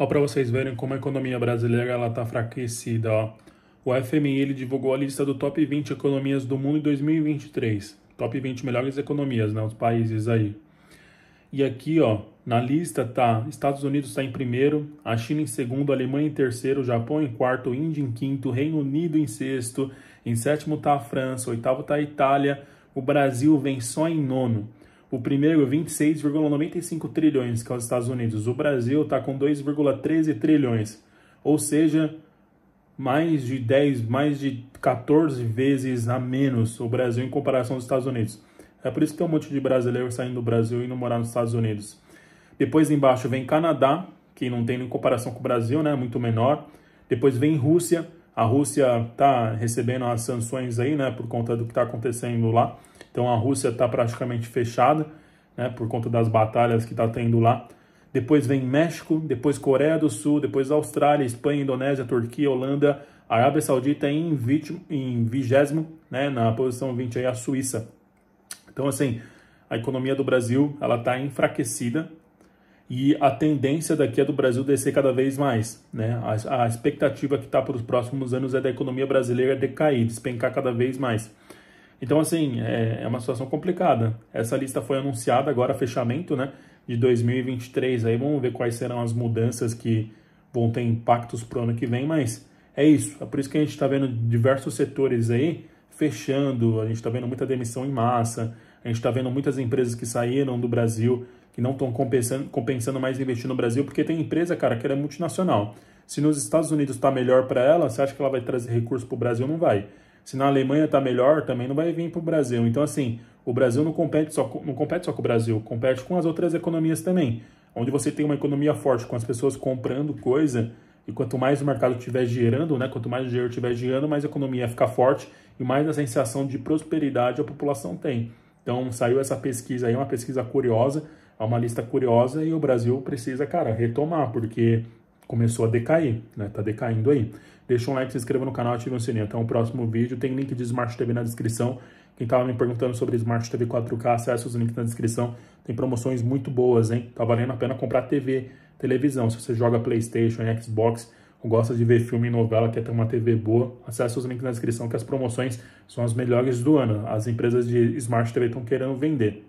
Ó, para vocês verem como a economia brasileira ela tá fraquecida, ó. O FMI ele divulgou a lista do top 20 economias do mundo em 2023. Top 20 melhores economias, né, os países aí. E aqui, ó, na lista tá Estados Unidos está em primeiro, a China em segundo, a Alemanha em terceiro, o Japão em quarto, Índia em quinto, Reino Unido em sexto, em sétimo tá a França, oitavo tá a Itália, o Brasil vem só em nono. O primeiro, 26,95 trilhões, que é os Estados Unidos. O Brasil está com 2,13 trilhões, ou seja, mais de 10, mais de 14 vezes a menos o Brasil em comparação aos Estados Unidos. É por isso que tem um monte de brasileiro saindo do Brasil e indo morar nos Estados Unidos. Depois embaixo vem Canadá, que não tem nem comparação com o Brasil, né? Muito menor. Depois vem Rússia. A Rússia está recebendo as sanções aí, né? Por conta do que está acontecendo lá. Então a Rússia está praticamente fechada, né, por conta das batalhas que está tendo lá. Depois vem México, depois Coreia do Sul, depois Austrália, Espanha, Indonésia, Turquia, Holanda, Arábia Saudita em, vítimo, em vigésimo, né, na posição 20 aí a Suíça. Então assim, a economia do Brasil ela está enfraquecida e a tendência daqui é do Brasil descer cada vez mais, né? A, a expectativa que está para os próximos anos é da economia brasileira decair, despencar cada vez mais. Então, assim, é, é, uma situação complicada. Essa lista foi anunciada agora, fechamento, né? De 2023. Aí vamos ver quais serão as mudanças que vão ter impactos para o ano que vem, mas é isso. É por isso que a gente está vendo diversos setores aí fechando, a gente está vendo muita demissão em massa, a gente está vendo muitas empresas que saíram do Brasil, que não estão compensando, compensando mais investir no Brasil, porque tem empresa, cara, que ela é multinacional. Se nos Estados Unidos está melhor para ela, você acha que ela vai trazer recurso para o Brasil? Não vai. Se na Alemanha está melhor, também não vai vir para o Brasil. Então, assim, o Brasil não compete, só, não compete só com o Brasil, compete com as outras economias também. Onde você tem uma economia forte, com as pessoas comprando coisa, e quanto mais o mercado estiver girando, né, quanto mais o dinheiro estiver girando, mais a economia fica forte e mais a sensação de prosperidade a população tem. Então saiu essa pesquisa aí, uma pesquisa curiosa, é uma lista curiosa e o Brasil precisa, cara, retomar, porque começou a decair, né? Tá decaindo aí. Deixa um like, se inscreva no canal, ative o sininho. Até o próximo vídeo. Tem link de Smart TV na descrição. Quem tava me perguntando sobre Smart TV 4K, acesse os links na descrição. Tem promoções muito boas, hein? Tá valendo a pena comprar TV, televisão. Se você joga Playstation, Xbox, ou gosta de ver filme e novela, quer ter uma TV boa, acesse os links na descrição que as promoções são as melhores do ano. As empresas de Smart TV estão querendo vender.